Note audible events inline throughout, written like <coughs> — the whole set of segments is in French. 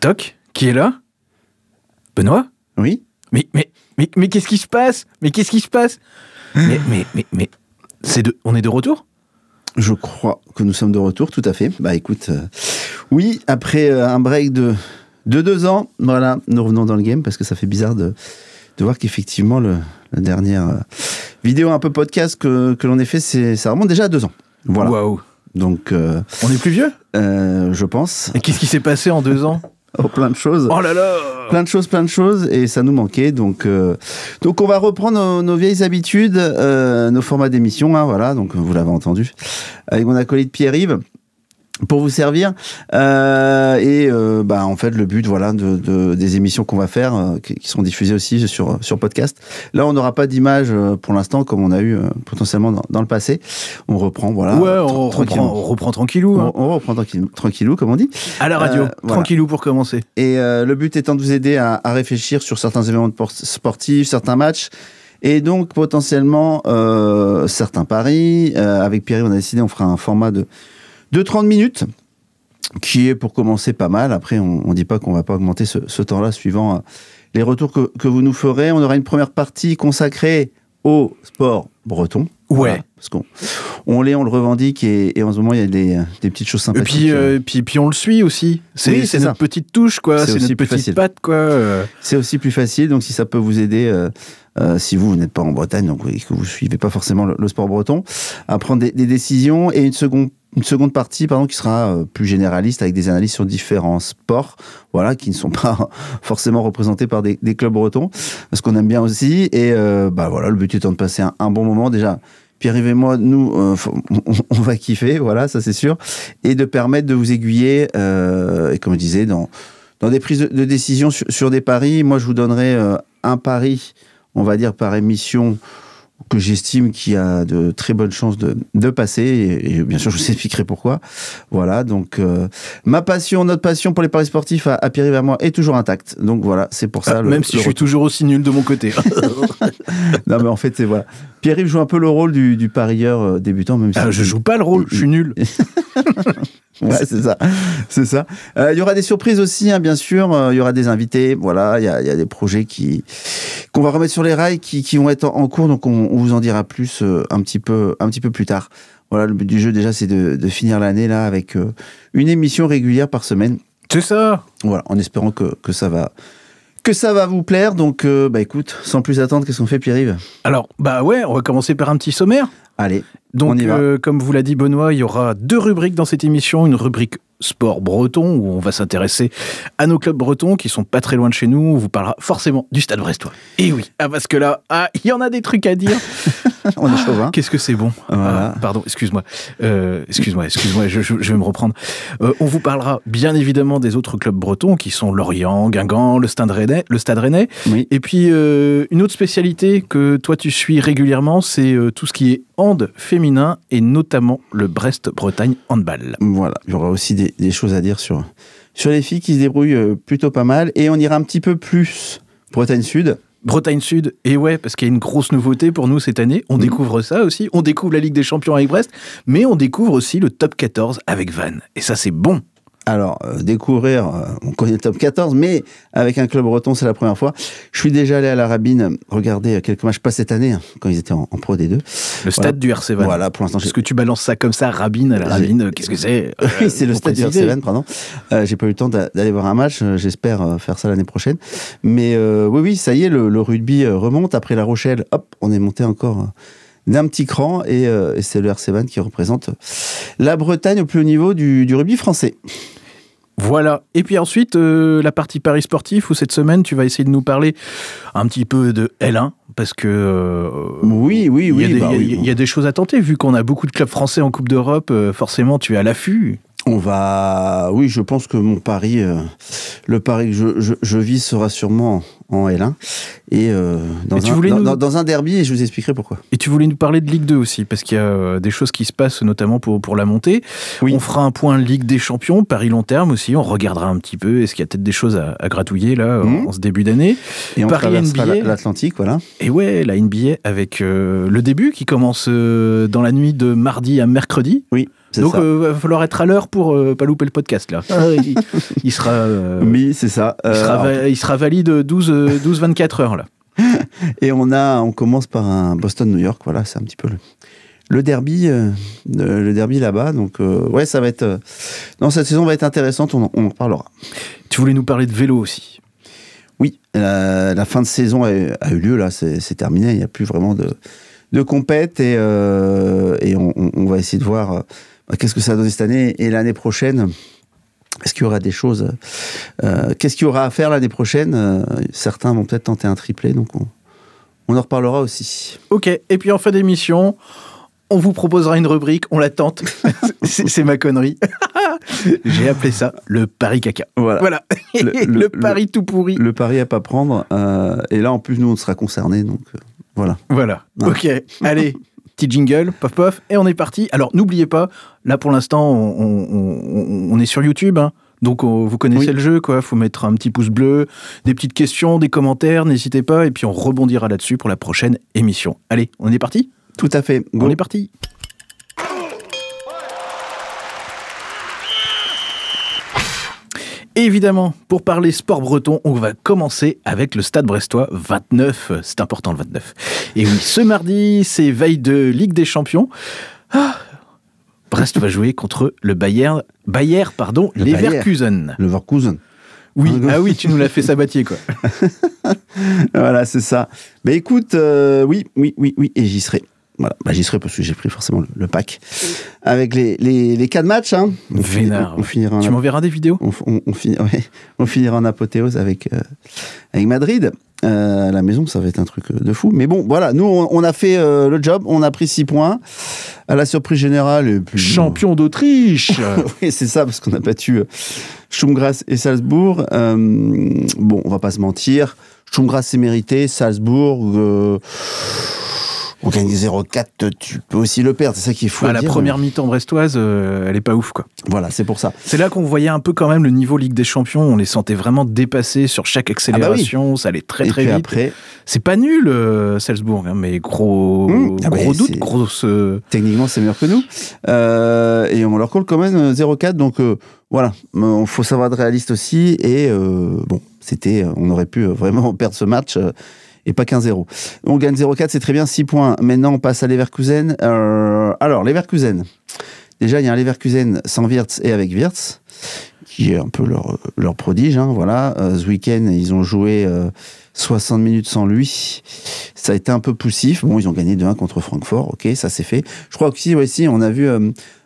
toc, qui est là Benoît Oui Mais, mais, mais, mais qu'est-ce qui se passe Mais qu'est-ce qui se passe ah. Mais, mais, mais, mais, c'est on est de retour Je crois que nous sommes de retour, tout à fait. Bah écoute, euh, oui, après euh, un break de, de deux ans, voilà, nous revenons dans le game parce que ça fait bizarre de, de voir qu'effectivement, le, la dernière euh, vidéo un peu podcast que, l'on a fait, c'est, ça remonte déjà à deux ans. Voilà. Waouh donc, on est plus vieux Je pense. Et qu'est-ce qui s'est passé en deux ans Oh, plein de choses. Oh là là Plein de choses, plein de choses, et ça nous manquait. Donc, euh, donc on va reprendre nos, vieilles habitudes, euh, nos formats d'émission, hein, voilà, donc vous l'avez entendu, avec mon acolyte Pierre-Yves pour vous servir. Euh, et euh, bah, en fait, le but voilà, de, de des émissions qu'on va faire, euh, qui, sont seront diffusées aussi sur, sur podcast. Là, on n'aura pas d'image euh, pour l'instant, comme on a eu euh, potentiellement dans, le passé. On reprend, voilà. Ouais, on, reprend, on reprend tranquillou. On, reprend hein. tranquillou, comme on dit. À la radio, tranquillou pour commencer. Et le but étant de vous aider à, à réfléchir sur certains événements sportifs, certains matchs. Et donc, potentiellement, certains paris. avec Pierre, on a décidé, on fera un format de de 30 minutes qui est pour commencer pas mal. Après, on ne dit pas qu'on va pas augmenter ce, temps-là suivant euh, les retours que, vous nous ferez. On aura une première partie consacrée au sport breton. Ouais. parce qu'on on, l'est, on le revendique et, en ce moment, il y a des, des petites choses sympas. Et euh, euh. puis, on le suit aussi. C'est oui, notre petite touche, quoi. C'est notre petite patte, quoi. C'est aussi plus facile. Donc, si ça peut vous aider euh, si vous, vous n'êtes pas en Bretagne, donc et que vous suivez pas forcément le, sport breton, à prendre des, décisions et une seconde une seconde partie pardon qui sera euh, plus généraliste avec des analyses sur différents sports voilà qui ne sont pas <laughs> forcément représentés par des, des clubs bretons ce qu'on aime bien aussi et euh, bah voilà le but étant de passer un, bon moment déjà pierre et moi, nous, on, va kiffer, voilà, ça c'est sûr, et de permettre de vous aiguiller, euh, et comme je disais, dans, dans des prises de, décisions décision sur, des paris. Moi, je vous donnerai un pari on va dire, par émission que j'estime qu'il y a de très bonnes chances de, passer. Et, bien sûr, je vous expliquerai pourquoi. Voilà, donc euh, ma passion, notre passion pour les paris sportifs à, à Pierre vers moi est toujours intacte. Donc voilà, c'est pour ça. Ah, le, même si je suis toujours aussi nul de mon côté. Hein. <laughs> non, mais en fait, c'est voilà. Pierre-Yves joue un peu le rôle du, parieur euh, débutant, même si. Ah, je joue pas le rôle, je suis nul. <laughs> <laughs> Ouais, c'est ça. C'est ça. Euh, il y aura des surprises aussi, hein, bien sûr. Euh, il y aura des invités. Voilà, il y, a, des projets qui qu'on va remettre sur les rails, qui, vont être en, cours. Donc, on, vous en dira plus euh, un petit peu, un petit peu plus tard. Voilà, le but du jeu déjà, c'est de, finir l'année là avec une émission régulière par semaine. C'est ça. Voilà, en espérant que, ça va que ça va vous plaire. Donc, bah écoute, sans plus attendre, qu'est-ce qu'on fait, Pierre-Yves Alors, bah ouais, on va commencer par un petit sommaire. Allez, Donc, euh, comme vous l'a dit Benoît, il y aura deux rubriques dans cette émission. Une rubrique sport breton où on va s'intéresser à nos clubs bretons qui sont pas très loin de chez nous. On vous parlera forcément du Stade Brestois. Et eh oui, ah, parce que là, ah, il y en a des trucs à dire. <laughs> <laughs> on Qu'est-ce que c'est bon ah, Pardon, excuse-moi. Euh, excuse-moi, excuse-moi, je, vais me reprendre. Euh, on vous parlera bien évidemment des autres clubs bretons qui sont Lorient, Guingamp, le Stade Rennais. Et puis, euh, une autre spécialité que toi tu suis régulièrement, c'est tout ce qui est hand féminin et notamment le Brest-Bretagne handball. Voilà, il y aura aussi des, choses à dire sur, sur les filles qui se débrouillent plutôt pas mal et on ira un petit peu plus Bretagne Sud Bretagne Sud, et ouais, parce qu'il y a une grosse nouveauté pour nous cette année. On mhm. découvre ça aussi. On découvre la Ligue des Champions avec Brest, mais on découvre aussi le top 14 avec Vannes. Et ça, c'est bon alors, euh, découvrir, euh, on connaît le top 14, mais avec un club breton, c'est la première fois. Je suis déjà allé à la Rabine regarder euh, quelques matchs, pas cette année, hein, quand ils étaient en, Pro des deux. Le stade du RC Voilà, pour l'instant. Est-ce que tu balances ça comme ça, Rabine à la Rabine Qu'est-ce que c'est <laughs> Oui, c'est le stade du RC pardon. J'ai pas eu le temps d'aller voir un match, j'espère faire ça l'année prochaine. Mais oui, oui, ça y est, le, le, rugby remonte. Après La Rochelle, hop, on est monté encore d'un petit cran et, euh, c'est le RC qui représente la Bretagne au plus haut niveau du, rugby français. Voilà. Et puis ensuite, euh, la partie Paris sportif où cette semaine, tu vas essayer de nous parler un petit peu de L1 parce que euh, oui, oui, bah oui, il y, a des, choses à tenter vu qu'on a beaucoup de clubs français en Coupe d'Europe. forcément, tu es à l'affût on va. Oui, je pense que mon pari, euh, le pari que je, vis sera sûrement en L1 et euh, dans, un, un derby et je vous expliquerai pourquoi. Et tu voulais nous parler de Ligue 2 aussi parce qu'il y a euh, des choses qui se passent notamment pour, pour la montée. Oui. On fera un point Ligue des Champions, Paris long terme aussi. On regardera un petit peu est-ce qu'il y a peut-être des choses à, gratouiller là mhm. en ce début d'année. Et Paris on NBA l'Atlantique voilà. Et ouais la NBA avec le début qui commence dans la nuit de mardi à mercredi. Oui. Donc il euh, va falloir être à l'heure pour ne euh, pas louper le podcast là. Ah il, sera. Euh, oui, c'est ça. Il sera, il, sera, valide 12, 24 heures là. <laughs> Et on a, on commence par un Boston New York. Voilà, c'est un petit peu le, le derby, le derby là-bas. Donc ouais, ça va être. non, cette saison va être intéressante. On, en parlera. Tu voulais nous parler de vélo aussi. Oui, la, fin de saison a, eu lieu là. C'est terminé. Il n'y a plus vraiment de de compète et, et on, on, va essayer de voir Qu'est-ce que ça a donné cette année et l'année prochaine est-ce qu'il y aura des choses euh, Qu'est-ce qu'il y aura à faire l'année prochaine Certains vont peut-être tenter un triplé, donc on, en reparlera aussi. Ok, et puis en fin d'émission, on vous proposera une rubrique, on la tente. <laughs> C'est ma connerie. <laughs> J'ai appelé ça le pari caca. Voilà. <laughs> Le, pari tout pourri. Le pari à pas prendre. Euh, et là, en plus, nous, on sera concernés, donc euh, voilà. Voilà. Ok, allez. Petit jingle, paf paf, et on est parti. Alors n'oubliez pas, là pour l'instant, on, est sur YouTube. Hein. Donc vous connaissez le jeu, quoi. Faut mettre un petit pouce bleu, des petites questions, des commentaires, n'hésitez pas, et puis on rebondira là-dessus pour la prochaine émission. Allez, on est parti Tout à fait. On est parti. Évidemment, pour parler sport breton, on va commencer avec le Stade Brestois 29. C'est important le 29. Et oui, ce mardi, c'est veille de Ligue des Champions. Ah, Brest va jouer contre le Bayern, Bayern pardon, Leverkusen. Le Leverkusen. Oui, hein, ah oui, tu nous l'as fait sabatier, quoi. <laughs> voilà, c'est ça. Mais écoute, euh, oui, oui, oui, oui, et j'y serai. Voilà, bah, j'y serai parce que j'ai pris forcément le, pack. Avec les, les, les, match matchs. Hein. on, finira tu m'enverras des vidéos on, finira, on, finira en apothéose avec, euh, avec Madrid. à euh, la maison, ça va être un truc euh, de fou. Mais bon, voilà, nous, on, a fait le job, on a pris 6 points. À la surprise générale. Champion d'Autriche <laughs> Oui, c'est ça, parce qu'on a battu Schumgrasse et Salzbourg. bon, on va pas se mentir. Schumgrasse s'est mérité. Salzbourg. On gagne 0-4, tu peux aussi le perdre. C'est ça qui est fou. Bah, la première mi-temps brestoise, euh, elle est pas ouf, quoi. Voilà, c'est pour ça. C'est là qu'on voyait un peu quand même le niveau Ligue des Champions. On les sentait vraiment dépassés sur chaque ah bah accélération. Ça allait très, très vite. Après... C'est pas nul, euh, Salzbourg, hein, mais gros, mmh. ah gros bah, doute, grosse. Euh, Techniquement, c'est meilleur que nous. Euh, et on leur colle quand même 0-4. Donc voilà, On faut savoir être réaliste aussi. Et bon, c'était, on aurait pu vraiment <laughs> perdre ce match et pas qu'un 0. On gagne 0-4, c'est très bien, 6 points. Maintenant, on passe à Leverkusen. Euh, alors, Leverkusen. Déjà, il y a un Leverkusen sans Wirtz et avec Wirtz, qui est un peu leur, prodige. Hein, voilà. Euh, ce week-end, ils ont joué 60 euh, minutes sans lui. Ça a été un peu poussif. Bon, ils ont gagné 2-1 contre Francfort. OK, ça c'est fait. Je crois aussi, si, on a vu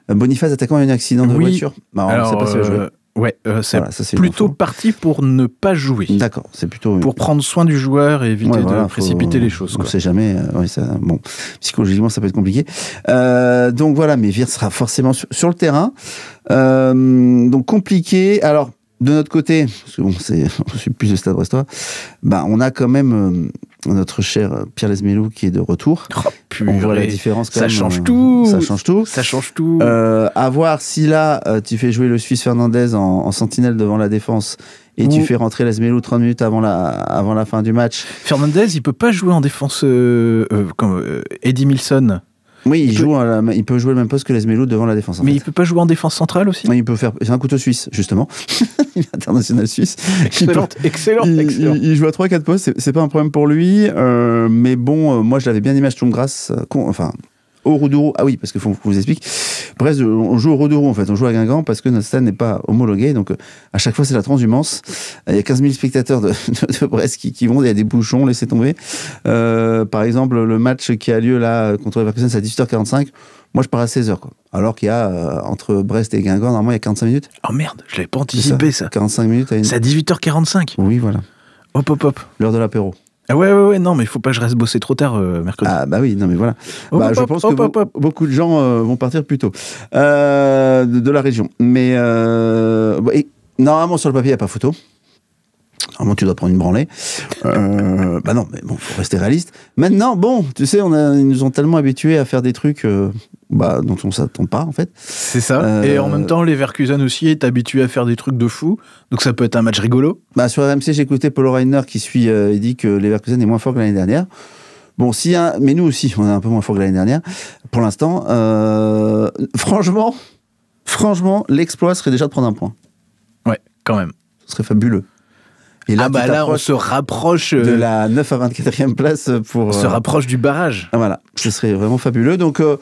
Boniface attaquant un accident de voiture. Marrant, alors, passé si Ouais, euh, c'est plutôt parti pour ne pas jouer. D'accord, c'est plutôt pour prendre soin du joueur et éviter de précipiter les choses. On ne sait jamais. Euh, ça, bon, psychologiquement, ça peut être compliqué. Euh, donc voilà, mais Vir sera forcément sur, sur le terrain. Euh, donc compliqué. Alors de notre côté, parce que bon, c'est, on <laughs> suis plus de Stade bah, on a quand même euh, notre cher Pierre Lesmelou qui est de retour. Oh, on voit la différence ça Change euh, tout. Ça change tout. Ça change tout. Euh, à voir si là, tu fais jouer le Suisse Fernandez en, sentinelle devant la défense et tu fais rentrer Lesmelou 30 minutes avant la, avant la fin du match. Fernandez, il peut pas jouer en défense comme Eddie Milson. Oui, il, joue peut... il peut jouer le même poste que les Lesmelo devant la défense. mais il peut pas jouer en défense centrale aussi oui, il peut faire. C'est un couteau suisse, justement. <laughs> il est international suisse. Excellent, il excellent, il, joue à 3-4 postes, c'est pas un problème pour lui. Euh, mais bon, euh, moi je l'avais bien aimé à euh, con... enfin, au Roudourou. Ah oui, parce qu'il faut que je vous explique. Brest, on joue au Roudourou en fait, on joue à Guingamp parce que notre stade n'est pas homologué. Donc euh, à chaque fois, c'est la transhumance. Euh, il y a 15 000 spectateurs de, <laughs> Brest qui, vont, il y a des bouchons, laissez tomber. Euh, par exemple, le match qui a lieu là contre Leverkusen, c'est à 18h45. Moi, je pars à 16h, Alors qu'il y a, entre Brest et Guingamp, normalement, il y a 45 minutes. Oh merde, je l'avais pas anticipé, ça. 45 minutes à C'est à 18h45 Oui, voilà. Hop, hop, hop. L'heure de l'apéro. Ah ouais, ouais, ouais, non, mais il faut pas que je reste bosser trop tard euh, mercredi. Ah bah oui, non, mais voilà. Bah, je pense que beaucoup de gens euh, vont partir plus tôt euh, de, la région. Mais normalement, sur le papier, il n'y a pas photo. Normalement, tu dois prendre une branlée. Euh, bah non, mais bon, faut rester réaliste. Maintenant, bon, tu sais, on ils nous ont tellement habitués à faire des trucs euh, bah, dont on s'attend pas, en fait. C'est ça. et en même temps, les aussi est habitué à faire des trucs de fou. Donc ça peut être un match rigolo. Bah, sur RMC, j'ai écouté Paul Reiner qui suit euh, et dit que les est moins fort que l'année dernière. Bon, si, hein, mais nous aussi, on est un peu moins fort que l'année dernière, pour l'instant. franchement, franchement, l'exploit serait déjà de prendre un point. Ouais, quand même. Ce serait fabuleux. Et là, ah, bah là, on se rapproche de euh, la 9 à 24e place pour. On se euh, rapproche du barrage. Ah, voilà, ce serait vraiment fabuleux. Donc euh,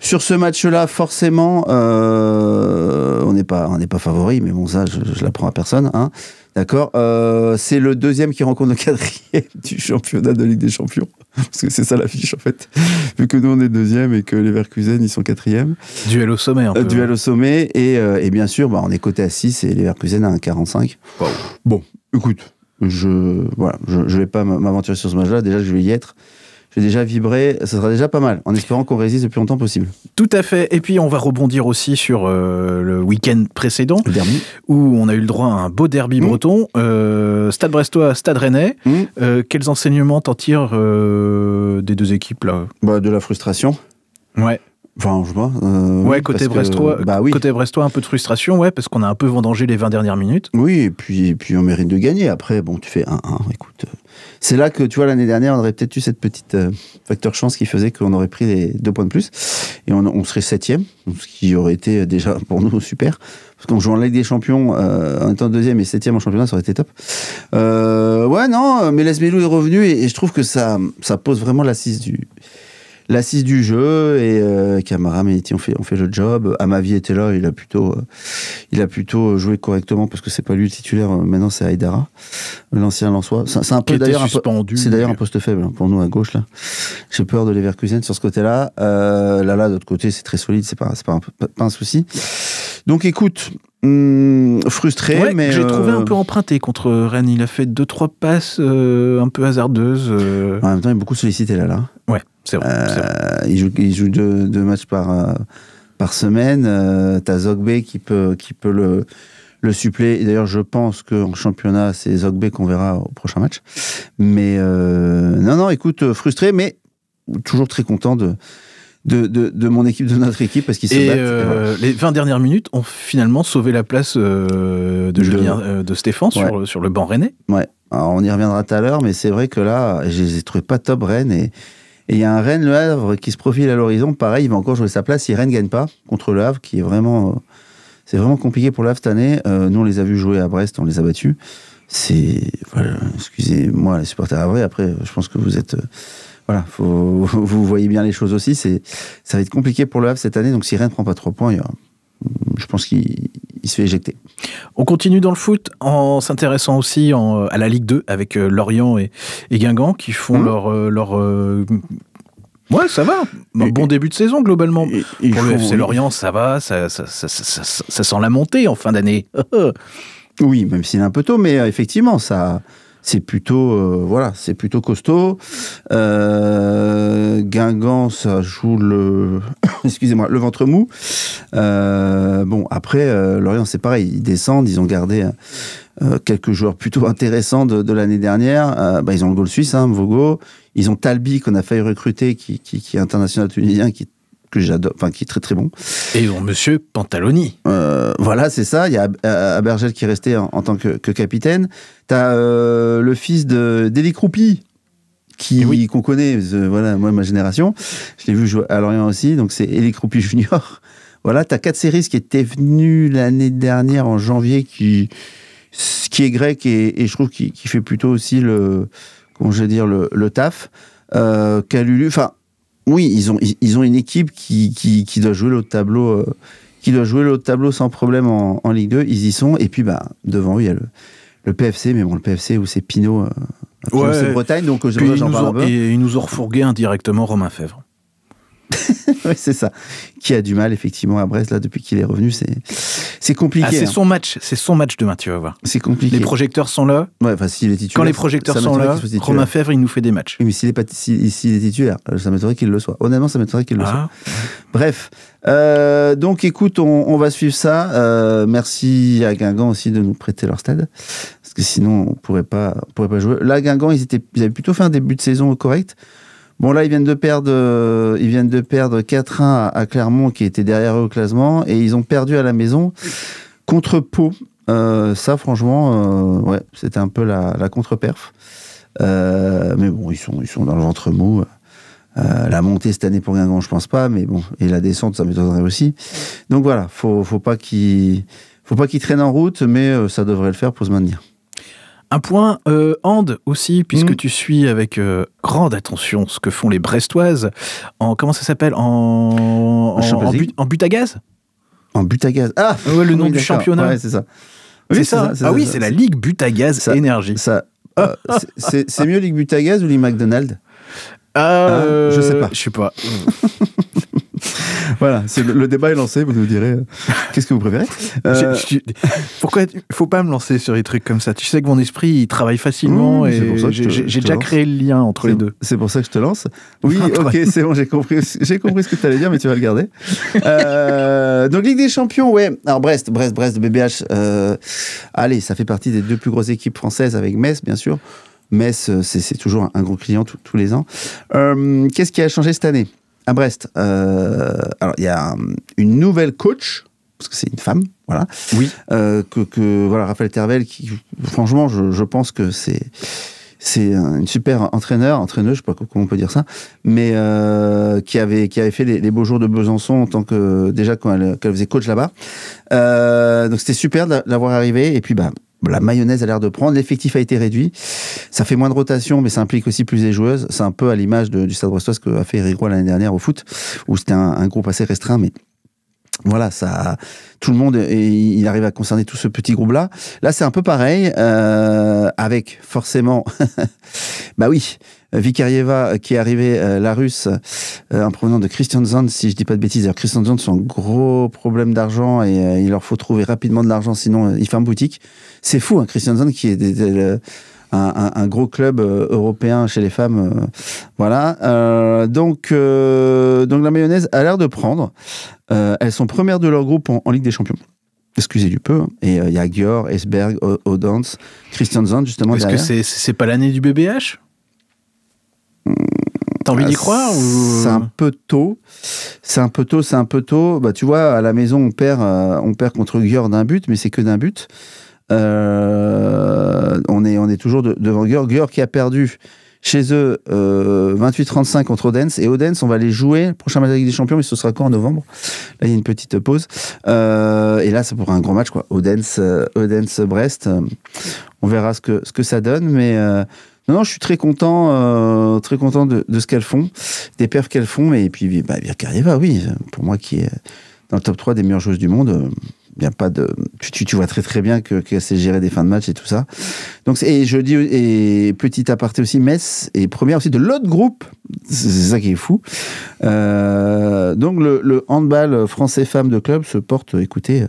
sur ce match-là, forcément, on n'est pas, on pas favori, mais bon ça, je, ne l'apprends à personne. Hein. D'accord euh, C'est le deuxième qui rencontre le quatrième <laughs> du championnat de Ligue des Champions. Parce que c'est ça l'affiche, en fait. Vu que nous, on est deuxième et que les Verkusen, ils sont quatrième. Duel au sommet, un euh, peu. duel hein. au sommet. Euh, et, bien sûr, bah, on est coté à 6 et les Verkusen à 1,45. Bon, écoute, je voilà, je, vais pas m'aventurer sur ce match-là. Déjà, je vais y être j'ai déjà vibré, ça sera déjà pas mal, en espérant qu'on résiste le plus longtemps possible. Tout à fait. Et puis on va rebondir aussi sur euh, le week-end précédent, où on a eu le droit à un beau derby mmh. breton. Euh, Stade Brestois, Stade Rennais. Mmh. Euh, quels enseignements t'en tirent des deux équipes là bah, De la frustration. Ouais. Enfin, je vois. Euh, ouais, côté brestois, bah oui. côté brestois, un peu de frustration, ouais, parce qu'on a un peu vendangé les 20 dernières minutes. Oui, et puis, puis on mérite de gagner. Après, bon, tu fais 1-1, écoute. Euh, c'est là que, tu vois, l'année dernière, on aurait peut-être eu cette petite euh, facteur chance qui faisait qu'on aurait pris les deux points de plus. Et on, on serait septième, ce qui aurait été euh, déjà pour nous super. Parce qu'on joue en Ligue des Champions, en étant deuxième et septième en championnat, ça aurait été top. ouais, non, mais Melou est revenu et, et, je trouve que ça, ça pose vraiment l'assise du l'assise du jeu et euh, Camara ont fait, on fait le job. Amavi était là, il a plutôt, euh, il a plutôt joué correctement parce que c'est pas lui le titulaire. Euh, maintenant c'est Aydara, l'ancien lanceur, C'est un peu d'ailleurs C'est d'ailleurs un poste faible hein, pour nous à gauche là. J'ai peur de Leverkusen sur ce côté-là. Euh, là là, d'autre côté c'est très solide, c'est pas, pas, pas un souci. Donc écoute, Hmm, frustré, mais. J'ai trouvé un euh, peu emprunté contre Rennes. Il a fait deux, trois passes euh, un peu hasardeuses. Euh. En même temps, il est beaucoup sollicité là. là. Ouais, c'est vrai, Il joue, il deux, matchs par, par semaine. T'as Zogbe qui peut, qui peut le, le suppléer. D'ailleurs, je pense qu'en championnat, c'est Zogbe qu'on verra au prochain match. Mais non, non, écoute, frustré, mais toujours très content de de, mon équipe, de notre équipe, parce qu'ils se battent. Euh, les 20 dernières minutes ont finalement sauvé la place euh, de, euh, de Stéphane sur, le banc Rennes. Ouais, on y reviendra tout à l'heure, mais c'est vrai que là, je les ai pas top Rennes. Et il y a un Rennes-Le Havre qui se profile à l'horizon. Pareil, il va encore jouer sa place si Rennes gagne pas contre Le Havre, qui est vraiment. C'est vraiment compliqué pour Le Havre cette année. nous, on les a vus jouer à Brest, on les a battus c'est voilà, excusez-moi les supporters à vrai après je pense que vous êtes voilà, faut, <laughs> vous voyez bien les choses aussi. C'est, ça va être compliqué pour le Havre cette année. Donc, si Rennes ne prend pas trois points, je pense qu'il se fait éjecter. On continue dans le foot en s'intéressant aussi à la Ligue 2 avec euh, Lorient et, Guingamp qui font mmh. leur, euh, leur euh, Ouais, ça va. bon début de saison, globalement. Et, Pour le FC Lorient, ça va, ça, ça, ça, sent la montée en fin d'année. <laughs> oui, même s'il est un peu tôt, mais effectivement, ça, c'est plutôt euh, voilà, c'est plutôt costaud. Euh, Guingamp, ça joue le <coughs> excusez-moi le ventre mou. Euh, bon après euh, Lorient, c'est pareil, ils descendent, ils ont gardé. quelques joueurs plutôt <laughs> intéressants de, l'année dernière. Bah, ils ont le goal suisse, hein, Vogo. Ils ont Talbi, qu'on a failli recruter, qui, qui, qui est international tunisien, qui que j'adore, enfin qui est très très bon. Et bon, Monsieur Pantaloni. Euh, voilà, c'est ça. Il y a euh, Abergel qui est resté en, tant que, capitaine. T'as euh, le fils de d'Eli qui eh oui. qu'on connaît. Euh, voilà, moi ma génération, je l'ai vu jouer à Lorient aussi. Donc c'est Eli Croupi junior. <laughs> voilà, t'as quatre séries qui étaient venues l'année dernière en janvier qui qui est grec et, je trouve qui, fait plutôt aussi le comment je vais dire le, taf. Euh, Calulu, enfin oui, ils ont, ils ont une équipe qui, doit jouer l'autre tableau, qui doit jouer euh, tableau sans problème en, Ligue 2. Ils y sont. Et puis, bah, devant eux, il y a le, PFC. Mais bon, le PFC où c'est Pinot, euh, Bretagne. Donc, Et ils nous ont refourgué indirectement Romain Fèvre. <laughs> c'est ça. Qui a du mal, effectivement, à Brest, là, depuis qu'il est revenu, c'est compliqué. Ah, c'est hein. son match, c'est son match demain, tu vas voir. C'est compliqué. Les projecteurs sont là. Ouais, enfin, s'il est titulaire. Quand les projecteurs sont là, Romain Fèvre, il nous fait des matchs. mais s'il est, est, titulaire, euh, ça m'étonnerait qu'il le soit. Honnêtement, ça m'étonnerait qu'il le ah. soit. Bref. Euh, donc, écoute, on, va suivre ça. Euh, merci à Guingamp aussi de nous prêter leur stade. Parce que sinon, on pourrait pas, pourrait pas jouer. Là, Guingamp, ils, étaient, ils avaient plutôt fait un début de saison correct. Bon là ils viennent de perdre euh, ils viennent de perdre 4-1 à, Clermont qui était derrière eux au classement et ils ont perdu à la maison contre Pau. Euh, ça franchement euh, ouais, c'était un peu la, contre-perf. mais bon, ils sont ils sont dans le ventre mou. la montée cette année pour Guingamp, je pense pas, mais bon, et la descente, ça m'étonnerait aussi. Donc voilà, faut, faut pas faut pas qu'ils traînent en route, mais ça devrait le faire pour se maintenir. Un point euh, And, aussi, puisque mm. tu suis avec euh, grande attention ce que font les Brestoises en comment ça s'appelle en en, but, à gaz. En but à gaz. Ah, ah le nom du championnat. c'est ça. c'est ça. Ah oui, c'est la Ligue but à gaz énergie. Euh, c'est mieux Ligue but à gaz ou Ligue McDonald's hein? Je sais pas. Je sais pas. <laughs> <laughs> voilà, le, le, débat est lancé, vous nous direz euh, qu'est-ce que vous préférez. Euh, pourquoi il faut pas me lancer sur des trucs comme ça Tu sais que mon esprit, il travaille facilement mmh, et j'ai déjà créé le lien entre les deux. C'est pour ça que je te lance. <laughs> Oui, ok, c'est bon, j'ai compris, compris ce que tu allais dire, mais tu vas le garder. Euh, donc Ligue des Champions, ouais. Alors Brest, Brest, Brest, BBH. allez, ça fait partie des deux plus grosses équipes françaises avec Metz, bien sûr. Metz, c'est toujours un gros client tous les ans. Qu'est-ce qui a changé cette année à Brest, euh, il y a hum, une nouvelle coach parce que c'est une femme, voilà. Oui. Euh, que, voilà, Raphaël Tervel, qui, franchement, je, pense que c'est c'est une super entraîneur, entraîneuse, je sais pas comment on peut dire ça, mais euh, qui avait qui avait fait les, beaux jours de Besançon en tant que déjà quand elle, faisait coach là-bas. donc c'était super d'avoir arrivé et puis bah la mayonnaise a l'air de prendre. L'effectif a été réduit. Ça fait moins de rotation, mais ça implique aussi plus les joueuses. C'est un peu à l'image du Stade Brestois que qu'a fait Roy l'année dernière au foot, où c'était un, groupe assez restreint, mais voilà, ça, tout le monde, il arrive à concerner tout ce petit groupe-là. Là, c'est un peu pareil, euh, avec forcément, <laughs> bah oui, Vikarieva euh, qui est arrivée, euh, la russe, en provenant de Christian Zand, si je dis pas de bêtises. Christian Zand, c'est un gros problème d'argent et il leur faut trouver rapidement de l'argent, sinon ils ferment boutique. C'est fou, hein, Zand qui est un, gros club euh, européen chez les femmes. Euh, voilà. Euh, donc, donc la mayonnaise a l'air de prendre. elles sont premières de leur groupe en, Ligue des Champions excusez du peu. Hein. Et il y a Gior, Esberg, Odense, Christian Zand, justement. Est-ce que c'est pas l'année du BBH mmh. T'as envie d'y croire C'est un peu tôt. C'est un peu tôt, c'est un peu tôt. Bah, tu vois, à la maison, on perd, on perd contre Gior d'un but, mais c'est que d'un but. Euh, on, est, on est toujours devant Geur. qui a perdu chez eux 28-35 euh, contre Odense. Et Odense, on va les jouer. Le prochain match des champions, mais ce sera quand en novembre Là, il y a une petite pause. Euh, et là, ça pour un grand match, quoi. Odense, Odense Brest. on verra ce que, ce que ça donne. Mais non, non, je suis très content, très content de, ce qu'elles font, des perfs qu'elles font. Et puis, bah, oui, pour moi qui est dans le top 3 des meilleures joueuses du monde. Bien pas de, tu, tu, vois très très bien que, que c'est gérer des fins de match et tout ça. Donc, et je dis, et petit aparté aussi, Metz est première aussi de l'autre groupe. C'est ça qui est fou. Euh, donc, le, handball français femmes de club se porte, écoutez,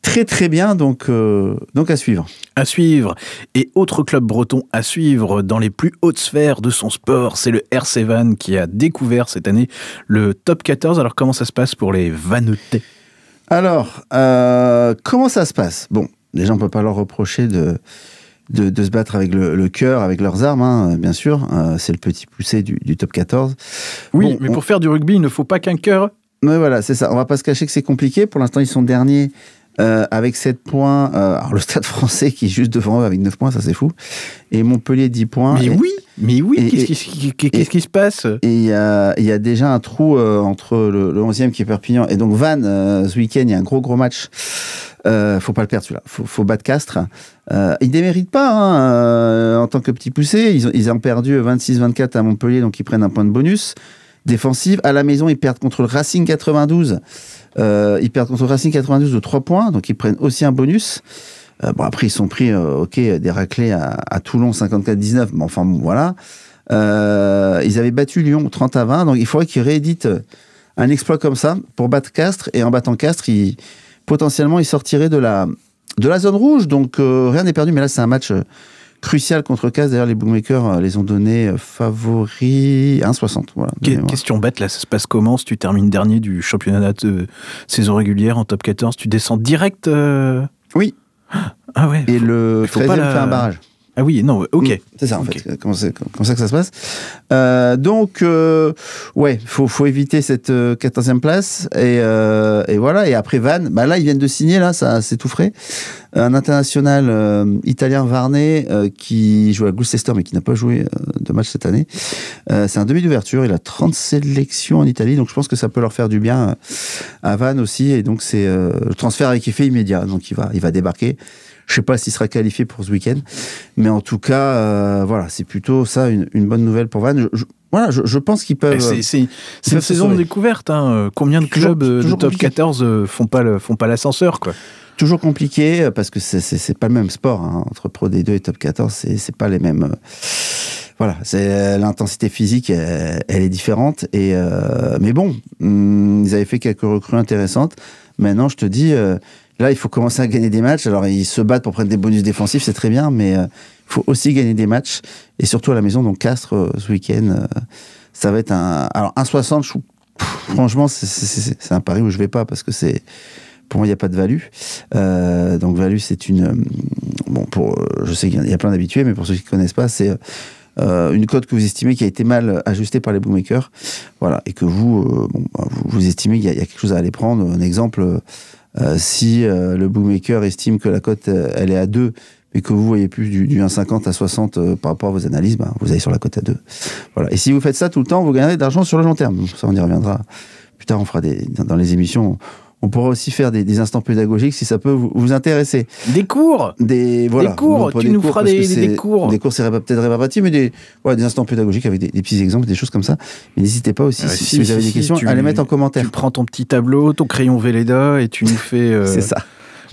très très bien. Donc, euh, donc à suivre. À suivre. Et autre club breton à suivre dans les plus hautes sphères de son sport, c'est le RC Van qui a découvert cette année le top 14. Alors, comment ça se passe pour les Vanetais alors, euh, comment ça se passe Bon, les gens ne peut pas leur reprocher de, de, se battre avec le, cœur, avec leurs armes, hein, bien sûr. Euh, c'est le petit poussé du, top 14. Oui, mais pour faire du rugby, il ne faut pas qu'un cœur. Mais voilà, c'est ça. On ne va pas se cacher que c'est compliqué. Pour l'instant, ils sont derniers euh, avec 7 points, euh, alors le Stade français qui est juste devant eux avec 9 points, ça c'est fou. Et Montpellier 10 points. Mais oui, mais oui, qu'est-ce qui, se passe Et il y a, déjà un trou euh, entre le, 11e qui est Perpignan et donc Vannes ce week-end, il y a un gros gros match. faut pas le perdre celui-là, faut, faut battre Castres. ils déméritent pas hein, en tant que petit poussé, ils ont, ils ont perdu 26-24 à Montpellier, donc ils prennent un point de bonus. Défensive, à la maison ils perdent contre le Racing 92. Euh, ils perdent contre Racing 92 de 3 points, donc ils prennent aussi un bonus. Euh, bon, après, ils sont pris, euh, ok, des raclés à, Toulon 54-19, mais enfin, voilà. ils avaient battu Lyon 30 à 20, donc il faudrait qu'ils rééditent un exploit comme ça pour battre Castres, et en battant Castres, potentiellement, ils sortiraient de la, de la zone rouge, donc rien n'est perdu, mais là, c'est un match crucial contre casse, D'ailleurs, les bookmakers euh, les ont donné euh, favoris 1,60. question bête, là, ça se passe comment si tu termines dernier du championnat de saison régulière en top 14 Tu descends direct euh Oui. Ah ouais. Et le 13 pas un barrage. Ah oui, non, ok. Mm, c'est ça, en fait, comme, comme, ça que ça se passe. Euh, donc, euh, ouais, il faut, faut, éviter cette 14e euh, place. Et, voilà, et après Van, bah là, ils viennent de signer, là, ça, c'est tout frais. Un international italien Varney qui joue à Gloucester, mais qui n'a pas joué de match cette année. c'est un demi d'ouverture, il a 30 sélections en Italie, donc je pense que ça peut leur faire du bien à Van aussi. Et donc, c'est le transfert qui fait immédiat, donc il va, il va débarquer. Je sais pas s'il sera qualifié pour ce week-end, mais en tout cas, euh, voilà, c'est plutôt ça une, bonne nouvelle pour Van. Je, voilà, je, pense qu'ils peuvent. C'est la euh, saison de découverte. Hein. Combien de clubs euh, de top 14 font pas le, font pas l'ascenseur quoi Toujours compliqué parce que c'est pas le même sport hein. entre Pro D2 et Top 14, c'est pas les mêmes voilà, c'est l'intensité physique, elle, est différente. Et mais bon, hmm, ils avaient fait quelques recrues intéressantes. Maintenant, je te dis, Là, il faut commencer à gagner des matchs. Alors, ils se battent pour prendre des bonus défensifs, c'est très bien, mais euh, il faut aussi gagner des matchs. Et surtout à la maison, donc Castres, euh, ce week-end, euh, ça va être un. Alors, 1,60, franchement, c'est un pari où je vais pas parce que c'est. Pour moi, il n'y a pas de value. donc, value, c'est une. Bon, pour, je sais qu'il y a plein d'habitués, mais pour ceux qui ne connaissent pas, c'est. une cote que vous estimez qui a été mal ajustée par les bookmakers, voilà, et que vous, bah, vous, estimez qu'il y, a quelque chose à aller prendre. Un exemple, euh, si euh, le bookmaker estime que la cote, euh, elle est à 2, mais que vous voyez plus du, 1,50 à 60 par rapport à vos analyses, ben, vous allez sur la cote à 2. Voilà. Et si vous faites ça tout le temps, vous gagnerez de l'argent sur le long terme. Ça, on y reviendra. Plus tard, on fera des, dans les émissions, on pourra aussi faire des, instants pédagogiques si ça peut vous, intéresser. Des cours Des, des cours, tu nous feras des, cours. Des cours, c'est peut-être réparatif, mais des, des instants pédagogiques avec des, petits exemples, des choses comme ça. N'hésitez pas aussi, ah, si, vous avez des questions, tu, à les mettre en commentaire. Tu prends ton petit tableau, ton crayon Velleda et tu nous fais... <laughs> Euh, c'est ça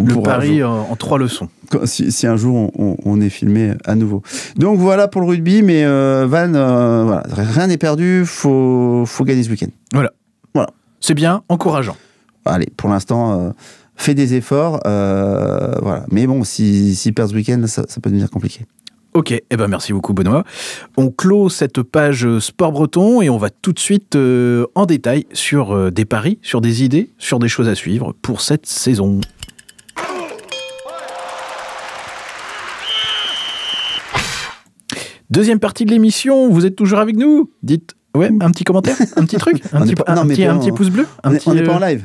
le pari en, trois leçons. Si, un jour on, est filmé à nouveau. Donc voilà pour le rugby, mais euh, Van, euh, rien n'est perdu, faut, faut gagner ce week-end. Voilà. voilà. C'est bien, encourageant allez, pour l'instant, euh, fais des efforts. Euh, voilà. Mais bon, si, si perd ce week-end, ça, peut devenir compliqué. Ok, eh ben merci beaucoup Benoît. On clôt cette page euh, sport breton et on va tout de suite en détail sur des paris, sur des idées, sur des choses à suivre pour cette saison. Deuxième partie de l'émission, vous êtes toujours avec nous Dites, ouais, un petit commentaire, un petit truc, un, petit, pouce bleu. on n'est pas en live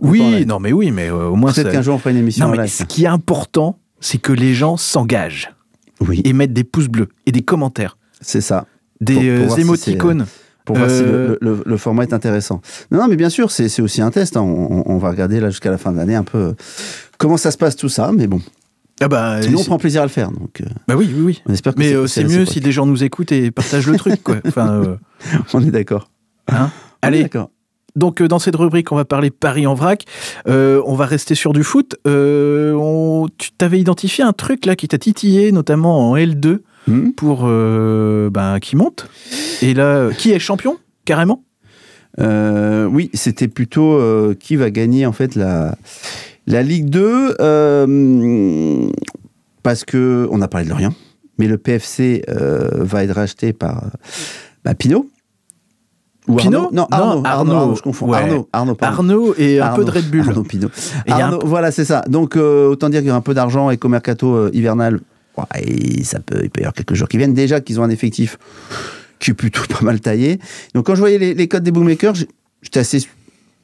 oui, non, mais oui, mais euh, au moins. Peut-être qu'un jour on fera une émission. Non, mais ce qui est important, c'est que les gens s'engagent. Oui. Et mettent des pouces bleus et des commentaires. C'est ça. Des émoticônes. Euh, euh, pour voir si le, format est intéressant. Non, non mais bien sûr, c'est aussi un test. Hein. On, va regarder là jusqu'à la fin de l'année un peu comment ça se passe tout ça, mais bon. Ah bah, Sinon, on prend plaisir à le faire. Donc, bah oui, oui, oui. On espère que mais c'est mieux si des gens nous écoutent et partagent le truc. Quoi. Enfin, <laughs> on est d'accord. Hein Allez, donc euh, dans cette rubrique, on va parler Paris en vrac. Euh, on va rester sur du foot. Euh, tu t'avais identifié un truc là qui t'a titillé, notamment en L2, hmm. pour ben, qui monte. Et là, qui est champion carrément Oui, c'était plutôt qui va gagner en fait la, la Ligue 2 parce que on a parlé de rien. mais le PFC va être racheté par bah, Pinault. Pinot Arnaud Non, Arnaud, je confonds. Arnaud, Arnaud, Arnaud, et un peu de Red Bull. Arnaud Pinot. Voilà, c'est ça. Donc, euh, autant dire qu'il y a un peu d'argent et qu'au mercato euh, hivernal, ça peut, il peut y avoir quelques jours qui viennent. Déjà qu'ils ont un effectif qui est plutôt <laughs> pas mal taillé. Donc, quand je voyais les, les codes des bookmakers, j'étais assez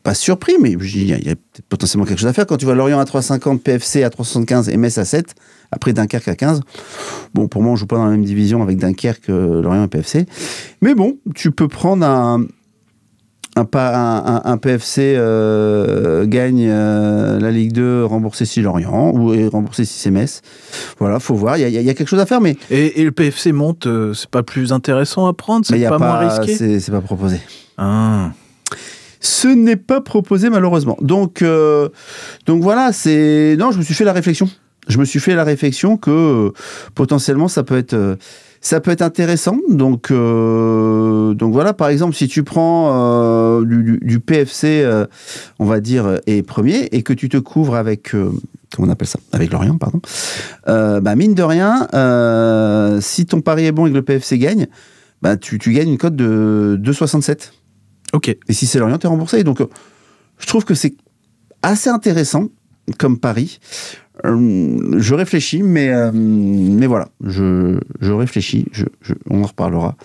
pas surpris, mais il y a, potentiellement quelque chose à faire. Quand tu vois Lorient à 3,50, PFC à 375 et Metz à 7, après Dunkerque à 15, bon, pour moi, on joue pas dans la même division avec Dunkerque, euh, Lorient et PFC. Mais bon, tu peux prendre un, un, PFC euh, gagne euh, la Ligue 2 rembourser si Lorient ou rembourser si c'est Metz. Voilà, faut voir. Il y, a quelque chose à faire, et, le PFC monte, ce c'est pas plus intéressant à prendre, c'est pas, pas, moins risqué. C'est pas proposé. Ah. Ce n'est pas proposé malheureusement. Donc, euh, donc voilà, c'est non, je me suis fait la réflexion. Je me suis fait la réflexion que euh, potentiellement ça peut être euh, ça peut être intéressant. Donc donc voilà, par exemple, si tu prends du, du, PFC, on va dire et premier, et que tu te couvres avec comment on appelle ça Avec l'Orient, pardon. Bah, mine de rien, si ton pari est bon et que le PFC gagne, bah tu, tu gagnes une cote de 2,67. Ok. Et si c'est l'Orient, t'es remboursé. Donc, je trouve que c'est assez intéressant comme pari. Euh, je réfléchis, mais, euh, mais voilà, je, je réfléchis, je, on en reparlera,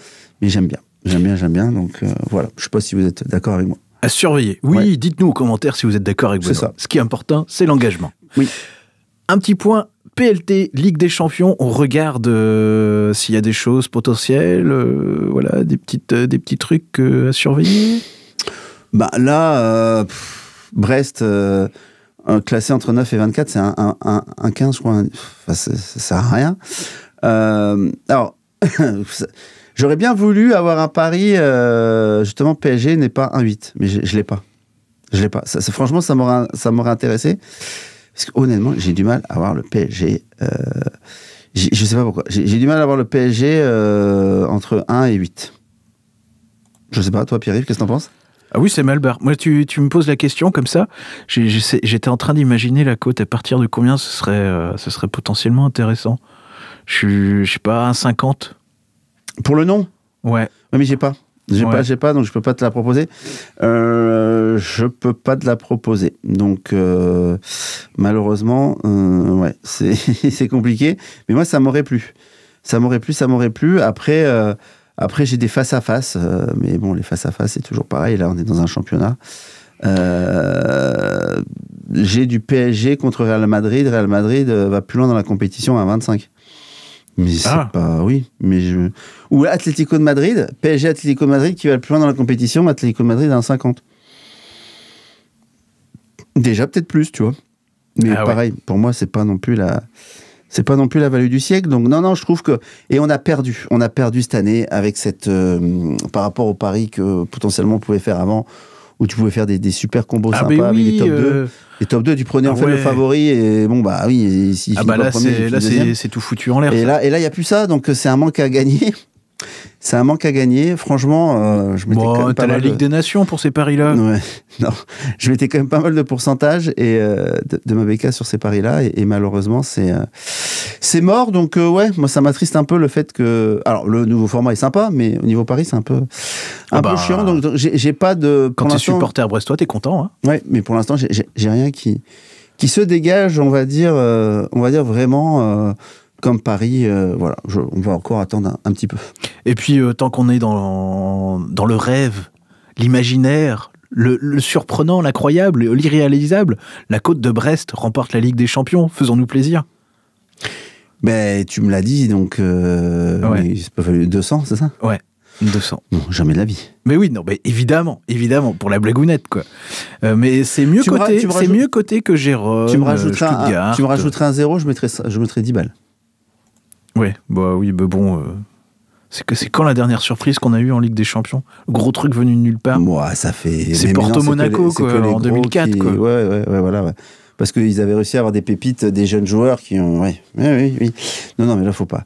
mais j'aime bien, j'aime bien, j'aime bien, donc euh, voilà, je ne sais pas si vous êtes d'accord avec moi. À surveiller. Oui, dites-nous en commentaire si vous êtes d'accord avec vous. C'est ça. Ce qui est important, c'est l'engagement. Oui. Un petit point PLT, Ligue des Champions. On regarde euh, s'il y a des choses potentielles, euh, voilà, des, petites, euh, des petits trucs à surveiller. Bah là, Brest classé entre 9 et 24, c'est un, un, 15, je crois. ça, sert à rien. alors, <laughs> j'aurais bien voulu avoir un pari, justement, PSG n'est pas un 8, mais je ne l'ai pas. Je l'ai pas. Ça, franchement, ça m'aurait intéressé. Parce que honnêtement, j'ai du mal à avoir le PSG. Euh, je sais pas pourquoi. J'ai du mal à voir le PSG euh, entre 1 et 8. Je ne sais pas, toi Pierre-Yves, qu'est-ce que t'en penses ah oui, c'est Malbert. Moi, tu, me poses la question comme ça. J'étais en train d'imaginer la côte. À partir de combien ce serait, euh, potentiellement intéressant Je ne sais pas, un 50 Pour le nom Ouais. ouais mais j'ai pas. J'ai pas, j'ai pas, donc je peux pas te la proposer. Euh, je peux pas te la proposer. Donc euh, malheureusement, euh, ouais, <laughs> c'est compliqué. Mais moi, ça m'aurait plu. Ça m'aurait plu, ça m'aurait plu. Après, euh, après, j'ai des face à face. mais bon, les face à face, c'est toujours pareil. Là, on est dans un championnat. Euh, j'ai du PSG contre Real Madrid. Real Madrid euh, va plus loin dans la compétition à 25. Mais c'est ah. pas. Oui, mais je. Ou Atlético de Madrid, PSG Atlético de Madrid qui va le plus loin dans la compétition, Atlético de Madrid à 50 Déjà peut-être plus, tu vois. Mais ah pareil, pour moi, c'est pas non plus la. C'est pas non plus la value du siècle. Donc non, non, je trouve que et on a perdu, on a perdu cette année avec cette euh, par rapport au pari que potentiellement on pouvait faire avant où tu pouvais faire des, des super combos ah, sympas oui, euh, les top 2. Les top tu prenais en fait le favori et bon, bah oui, si ah bah là, c'est tout foutu en l'air. Et là, et là, il n'y a plus ça, donc euh, c'est un manque à gagner. C'est un manque à gagner. Franchement, euh, je la Ligue des Nations pour ces paris-là. <laughs> Non, je mettais quand même pas mal de pourcentage et euh, de, de, ma BK sur ces paris-là et, malheureusement c'est euh, c'est mort. Donc ouais, moi ça m'attriste un peu le fait que alors le nouveau format est sympa, mais au niveau paris c'est un peu un ah peu bah, chiant. Donc, j'ai pas de. Quand t'es supporter brestois, t'es content. Hein ouais, mais pour l'instant j'ai rien qui qui se dégage, on va dire, on va dire vraiment comme Paris, euh, voilà, on va encore attendre un, petit peu. Et puis, euh, tant qu'on est dans, le rêve, l'imaginaire, le, surprenant, l'incroyable, l'irréalisable, la côte de Brest remporte la Ligue des Champions, faisons-nous plaisir. Mais ben, tu me l'as dit, donc il euh, ouais. peut pas fallu 200, c'est ça Ouais. 200. Non, jamais de la vie. Mais oui, non, mais évidemment, évidemment, pour la blagounette, quoi. mais c'est mieux, côté, c'est mieux côté que Jérôme. Tu me tu me rajouterais un zéro, je mettrais je mettrai 10 balles. Ouais, bah oui, bah bon. Euh, c'est que c'est quand la dernière surprise qu'on a eue en Ligue des Champions Gros truc venu de nulle part. Moi, ça fait. C'est Porto Monaco quoi, en 2004 quoi. Ouais, ouais, ouais, voilà. Parce qu'ils avaient réussi à avoir des pépites, des jeunes joueurs qui ont. Ouais, oui, oui. Non, non, mais là, faut pas.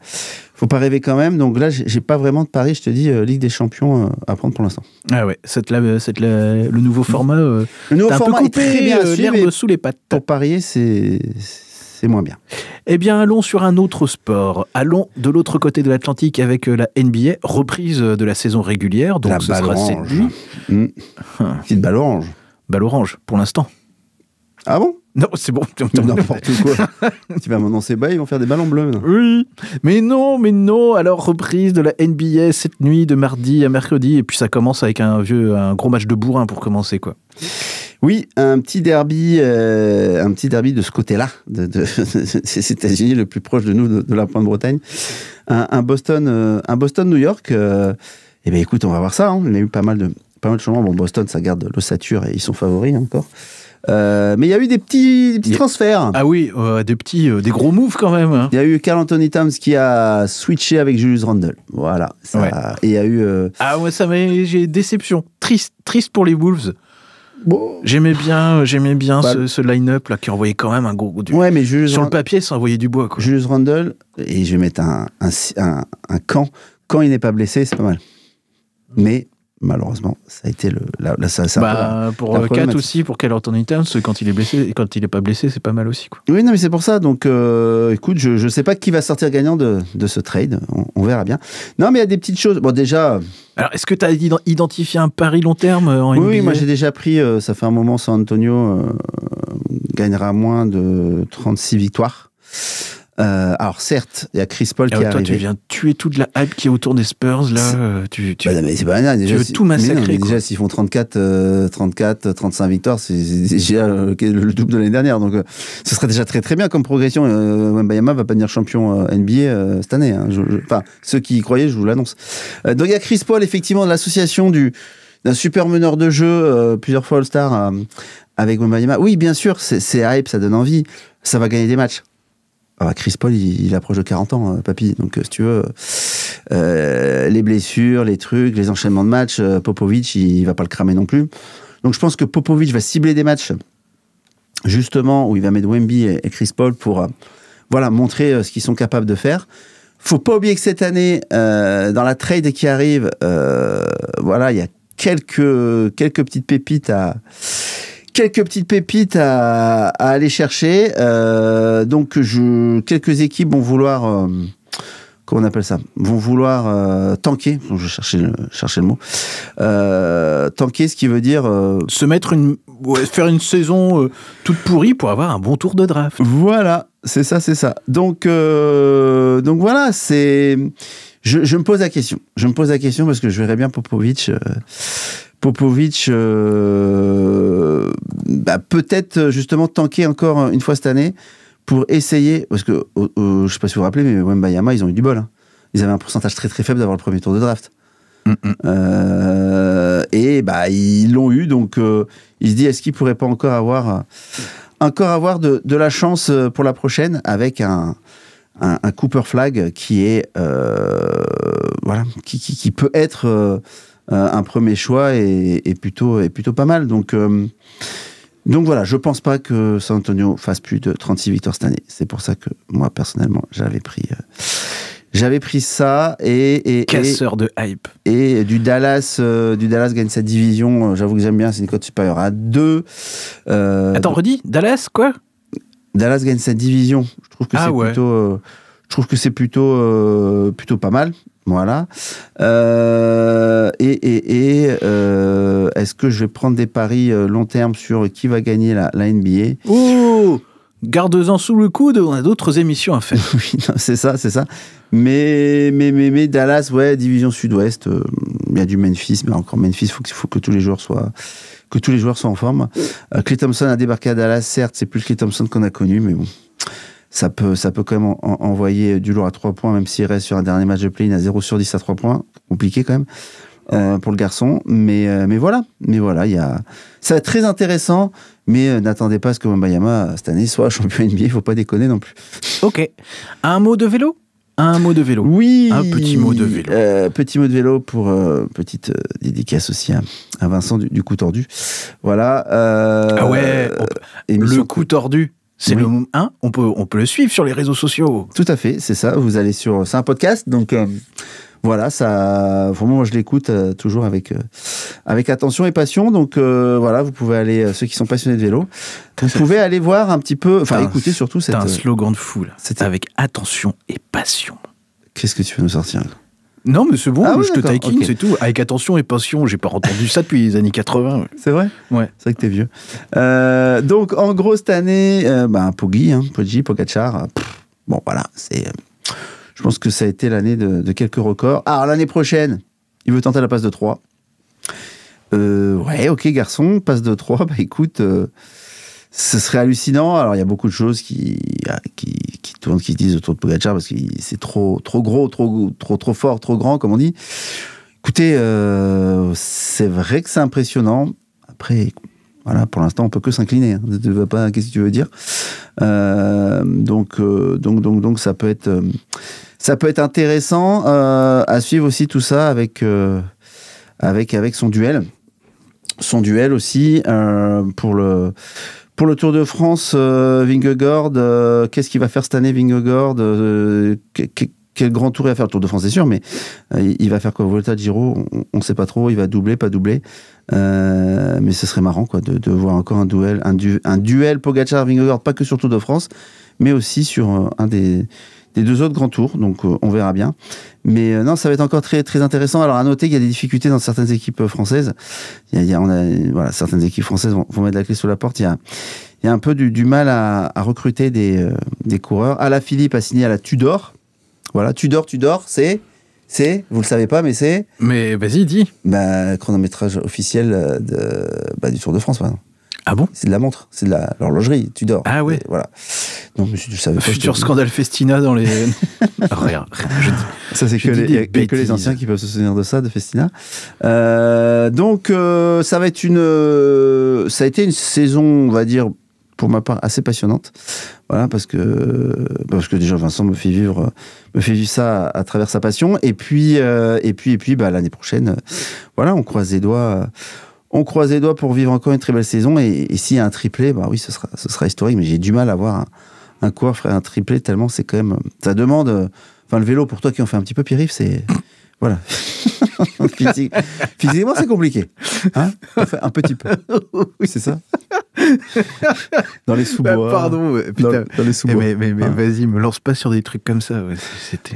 Faut pas rêver quand même. Donc là, j'ai pas vraiment de pari. Je te dis, euh, Ligue des Champions euh, à prendre pour l'instant. Ah ouais, cette, la, le nouveau format. le nouveau un peu coupé, très bien sous les pattes. Pour parier, c'est c'est moins bien. Eh bien, allons sur un autre sport. Allons de l'autre côté de l'Atlantique avec euh, la NBA, reprise de la saison régulière. Donc, la ce sera orange. Mmh. balle orange. Balle orange, pour l'instant. Ah bon non, c'est bon. <laughs> N'importe quoi. tu vas m'annoncer, bah, ils vont faire des ballons bleus. oui. Mais non, mais non. Alors, reprise de la NBA cette nuit, de mardi à mercredi. Et puis, ça commence avec un vieux, un gros match de bourrin pour commencer, quoi. Oui, un petit derby, euh, un petit derby de ce côté-là, de, des <laughs> États-Unis, le plus proche de nous, de, la Pointe-Bretagne. Un, Boston, euh, un Boston-New York. Euh, eh bien, écoute, on va voir ça. Hein. On a eu pas mal de pas mal de changements. Bon, Boston, ça garde l'ossature et ils sont favoris encore. mais il y a eu des petits, transferts. Ah oui, des petits, des gros moves quand même. Hein. Il y a eu Carl Anthony Towns qui a switché avec Julius Randle. Voilà. Et il y a eu. Ah ouais, ça m'a. J'ai déception. Triste, triste pour les Wolves. J'aimais bien, euh, j'aimais bien bah, ce, line-up là qui envoyait quand même un gros. Du... Ouais, mais sur le papier, ça envoyait du bois. Quoi. Julius Randle et je vais mettre un un, un, un camp. Quand il n'est pas blessé, c'est pas mal. Mais malheureusement, ça a été le, la, ça, bah, pour euh, aussi, pour Keller Towns, quand il est blessé et quand il n'est pas blessé, c'est pas mal aussi. Quoi. Oui, non, mais c'est pour ça. Donc, euh, écoute, je ne sais pas qui va sortir gagnant de, de ce trade. On, verra bien. Non, mais il y a des petites choses. Bon, déjà. Alors, est-ce que tu as identifié un pari long terme euh, en Oui, moi j'ai déjà pris. ça fait un moment, San Antonio gagnera moins de 36 victoires. Euh, alors certes, il y a Chris Paul ah qui vient toi, Tu viens tuer toute la hype qui est autour des Spurs là. Euh, tu, tu... mais pas veux tout massacrer. Mais déjà, s'ils font 34, 34, 35 victoires, c'est déjà euh, le double de l'année dernière. Donc, euh, ce serait déjà très très bien comme progression. Wembayama va pas devenir champion NBA cette année. Hein. Je, Enfin, ceux qui y croyaient, je vous l'annonce. donc il y a Chris Paul effectivement de l'association du d'un super meneur de jeu, plusieurs fois All-Star avec Wembayama. Oui, bien sûr, c'est hype, ça donne envie, ça va gagner des matchs. Ah, Chris Paul, il, approche de 40 ans, euh, papy. Donc, euh, si tu veux, euh, les blessures, les trucs, les enchaînements de matchs, Popovic, il, va pas le cramer non plus. Donc, je pense que Popovic va cibler des matchs, justement, où il va mettre Wemby et, Chris Paul pour voilà, montrer ce qu'ils sont capables de faire. Faut pas oublier que cette année, dans la trade qui arrive, voilà, il y a quelques, quelques petites pépites à quelques petites pépites à, aller chercher. Euh, donc, je, quelques équipes vont vouloir. Euh, comment on appelle ça Vont vouloir euh, tanker. Je cherchais chercher le mot. tanker, ce qui veut dire. Se mettre une. faire une saison toute pourrie pour avoir un bon tour de draft. Voilà, c'est ça, c'est ça. Donc, donc voilà, c'est. Je, me pose la question. Je me pose la question parce que je verrais bien Popovic Popovic euh, bah, peut-être euh, justement tanker encore une fois cette année pour essayer, parce que je ne sais pas si vous vous rappelez, mais Bayama, ils ont eu du bol. Hein. Ils avaient un pourcentage très très faible d'avoir le premier tour de draft. Mm, mm. Euh, et bah, ils l'ont eu, donc il se dit est-ce ne pourraient pas encore avoir encore avoir de, la chance pour la prochaine avec un, Cooper Flag qui est voilà qui peut être euh, un premier choix est, plutôt, pas mal. Euh, donc, voilà, je pense pas que San Antonio fasse plus de 36 victoires cette année. C'est pour ça que moi, personnellement, j'avais pris. Euh, ça et, casseur de hype et du Dallas du Dallas gagne sa division. J'avoue que j'aime bien, c'est une cote supérieure à 2. Attends, Dallas quoi Dallas gagne sa division. Je trouve que ah c'est je trouve que c'est plutôt plutôt pas mal. Voilà. Euh, et, euh, est-ce que je vais prendre des paris euh, long terme sur qui va gagner la, NBA Oh Garde-en sous le coude, on a d'autres émissions à faire. <laughs> oui, c'est ça, c'est ça. Mais, mais, mais, Dallas, ouais, division sud-ouest, il y a du Memphis, mais encore Memphis, il faut, faut que tous les joueurs soient que tous les joueurs soient en forme. Clay Thompson a débarqué à Dallas, certes, c'est plus le Clay Thompson qu'on a connu, mais bon ça peut, ça peut quand même envoyer du lourd à 3 points, même s'il reste sur un dernier match de play à 0 sur 10 à 3 points. Compliqué quand même. Euh, pour le garçon. Mais, euh, mais voilà, mais voilà, il y a... ça va être très intéressant. Mais euh, n'attendez pas à ce que Mbayama cette année soit <laughs> champion NBA. Il ne faut pas déconner non plus. Ok. Un mot de vélo. Un mot de vélo. Oui. Un petit mot de vélo. petit mot de vélo pour petite dédicace aussi à, Vincent du, coup tordu. Voilà. ah ouais. Le coup tordu. C'est le moment hein, on peut, on peut le suivre sur les réseaux sociaux. Tout à fait, c'est ça. Vous allez sur. C'est un podcast, donc. Euh, voilà, ça, vraiment, moi, je l'écoute euh, toujours avec, euh, avec attention et passion. Donc, voilà, vous pouvez aller, ceux qui sont passionnés de vélo, vous pouvez aller voir un petit peu, enfin, écouter surtout C'est un slogan de fou, là. Avec attention et passion. Qu'est-ce que tu veux nous sortir non, mais c'est bon, ah je te taquine, c'est tout. Avec attention et passion, j'ai pas entendu ça depuis les années 80. C'est vrai Ouais. C'est vrai que t'es vieux. Euh, donc, en gros, cette année, euh, bah, Poggi, hein, Poggi, Pogacar, euh, bon, voilà, c'est... je pense que ça a été l'année de, quelques records. Alors, l'année prochaine, il veut tenter la passe de 3. ouais, ok, garçon, passe de 3, bah écoute ce serait hallucinant. Alors, il y a beaucoup de choses qui, qui, tout le monde qui se disent autour de Pogacar parce que c'est trop, trop gros, trop, trop, fort, trop grand, comme on dit. Écoutez, euh, c'est vrai que c'est impressionnant. Après, voilà, pour l'instant, on peut que s'incliner. Hein. Ne veux pas, qu'est-ce que tu veux dire euh, donc, euh, donc, donc, donc, ça peut être, ça peut être intéressant à suivre aussi tout ça avec, avec, avec son duel son duel aussi pour le pour le Tour de France, euh, Vingegaard, euh, qu'est-ce qu'il va faire cette année, Vingegaard euh, quel grand tour il va faire le Tour de France, c'est sûr, mais il va faire quoi Volta, Giro, on ne sait pas trop. Il va doubler, pas doubler. mais ce serait marrant quoi, de, voir encore un duel, un, un duel Pogacar-Vingegaard, pas que sur le Tour de France, mais aussi sur un des des deux autres grands tours. Donc euh, on verra bien. Mais euh, non, ça va être encore très, très intéressant. Alors à noter qu'il y a des difficultés dans certaines équipes euh, françaises. Il y a, certaines équipes françaises vont, mettre la clé sous la porte. Il y a, un peu du, mal à, recruter des, coureurs. Alain Philippe a signé à la Tudor. Voilà, Tudor, Tudor, c'est c'est, vous le savez pas, mais c'est. Mais vas-y, dis. Bah, chronométrage officiel de, bah, du Tour de France, par ah bon C'est de la montre, c'est de l'horlogerie, tu dors. Ah ouais Voilà. Donc, je, savais Futur scandale Festina dans les. <laughs> rien, je dis, Ça, c'est que, les, anciens qui peuvent se souvenir de ça, de Festina. Euh, donc, euh, ça va être une. Euh, ça a été une saison, on va dire, pour ma part, assez passionnante. Voilà, parce que, parce que déjà, Vincent me fait vivre, me fait vivre ça à, travers sa passion. Et puis, et puis, et puis bah, l'année prochaine, voilà, on croise les doigts. On croise les doigts pour vivre encore une très belle saison. Et, ici s'il y a un triplé, bah oui, ce sera, ce sera historique. Mais j'ai du mal à voir un, un coureur un triplé tellement c'est quand même. Ça demande. Euh, enfin, le vélo, pour toi qui en fait un petit peu, périph, c'est. Voilà. <laughs> physiquement, c'est compliqué. Hein. un petit peu. Oui. C'est ça Dans les sous-bois. pardon, mais, vas-y, me lance pas sur des trucs comme ça.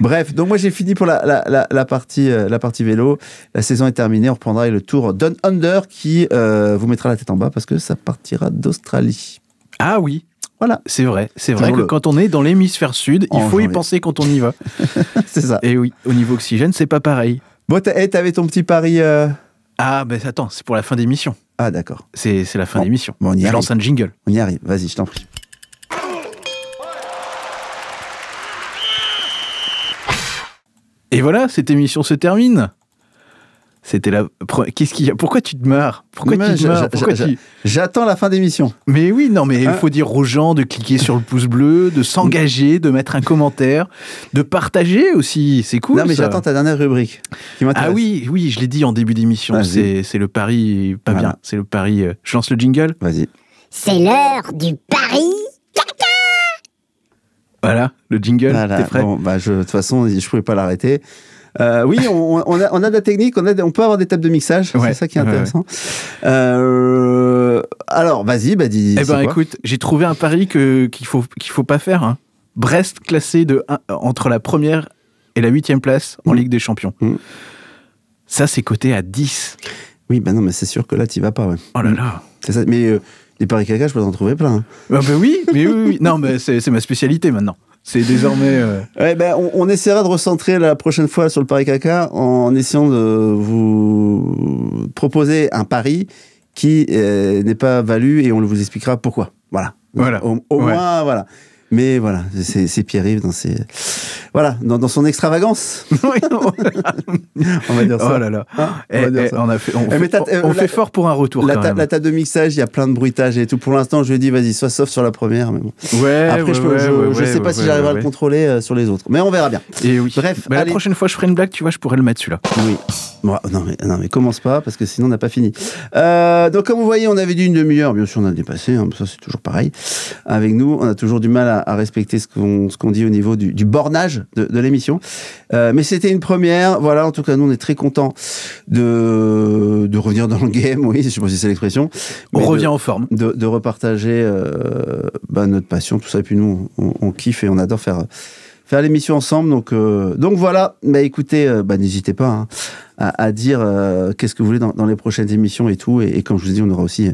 Bref, donc moi j'ai fini pour la, partie, euh, la partie vélo. La saison est terminée. On reprendra le tour Down Under qui euh, vous mettra la tête en bas parce que ça partira d'Australie. Ah oui voilà, c'est vrai. C'est vrai que quand on est dans l'hémisphère sud, il faut y penser quand on y va. <laughs> c'est ça. Et oui, au niveau oxygène, c'est pas pareil. Bon, eh, t'avais ton petit pari. Euh ah, ben attends, c'est pour la fin d'émission. Ah, d'accord. C'est la fin d'émission. on y je arrive. lance un jingle. On y arrive, vas-y, je t'en prie. Et voilà, cette émission se termine. C'était la. Qu'est-ce qu'il y a Pourquoi tu te meurs Pourquoi tu te meurs J'attends la fin d'émission. Mais oui, non, mais il hein? faut dire aux gens de cliquer sur le pouce bleu, de s'engager, de mettre un commentaire, de partager aussi. C'est cool. Non, mais j'attends ta dernière rubrique. ah oui, oui, je l'ai dit en début d'émission. c'est le pari. Pas bien. C'est le pari. Euh, je lance le jingle. Vas-y. C'est l'heure du pari. voilà, le jingle. T'es prêt bah de toute façon, je pouvais pas l'arrêter. Euh, oui, on, on, a, de la technique, on, a, on peut avoir des tables de mixage, c'est ça qui est intéressant. Euh, alors, vas-y, bah dis. Eh ben, écoute, j'ai trouvé un pari que qu'il faut qu'il faut pas faire. Hein. Brest classé de entre la première et la huitième place en mm. Ligue des Champions. Mm. Ça, c'est coté à 10. Oui, ben non, mais c'est sûr que là, tu vas pas. Ouais. Oh là mm. là. Mais euh, les paris caca, je peux en trouver plein. ben oui, mais oui, oui. non, mais c'est ma spécialité maintenant. C'est désormais. Euh, <laughs> ben, on, essaiera de recentrer la prochaine fois sur le pari caca en essayant de vous proposer un pari qui euh, n'est pas valu et on vous expliquera pourquoi. Voilà. Voilà. Au, moins, voilà. Mais voilà, c'est Pierre-Yves dans ses... Voilà, dans, son extravagance. <laughs> <laughs> on va dire ça. on, a fait, on, eh, euh, fait, fort pour un retour. La, quand table de mixage, il y a plein de bruitages. et tout. Pour l'instant, je lui ai dit, vas-y, sois sauf sur la première. Mais ouais, Après, je, ne sais pas si j'arriverai à le contrôler euh, sur les autres. Mais on verra bien. Et oui. Bref, la prochaine fois, je ferai une blague, tu vois, je pourrais le mettre celui-là. Oui non, mais, non, mais commence pas, parce que sinon on n'a pas fini. Euh, donc, comme vous voyez, on avait dit une demi-heure. Bien sûr, on a dépassé, hein, ça c'est toujours pareil. Avec nous, on a toujours du mal à, respecter ce qu'on dit au niveau du, bornage de, l'émission. Euh, mais c'était une première. Voilà, en tout cas, nous, on est très contents de, de revenir dans le game, <laughs> oui, je sais pas si c'est l'expression. On revient en forme. De, repartager euh, bah, notre passion, tout ça. Et puis nous, on, on kiffe et on adore faire faire l'émission ensemble. Donc, euh, donc voilà. Bah, écoutez, euh, bah, n'hésitez pas hein, à, dire euh, qu'est-ce que vous voulez dans, les prochaines émissions et tout. Et, comme je vous dis, on aura aussi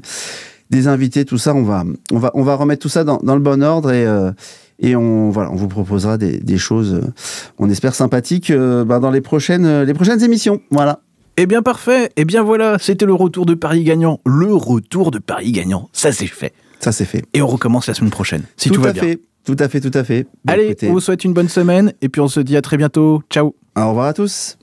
des invités, tout ça. On va, on va, on va remettre tout ça dans, le bon ordre et, et on, voilà, on vous proposera des, choses, on espère sympathiques, bah, dans les prochaines, les prochaines émissions. Voilà. et eh bien parfait, et eh bien voilà, c'était le retour de Paris gagnant. Le retour de Paris gagnant, ça c'est fait. Ça c'est fait. Et on recommence la semaine prochaine, si tout, va bien. Fait. Tout à fait, tout à fait. Bah, Allez, on vous souhaite une bonne semaine et puis on se dit à très bientôt. Ciao. Au revoir à tous.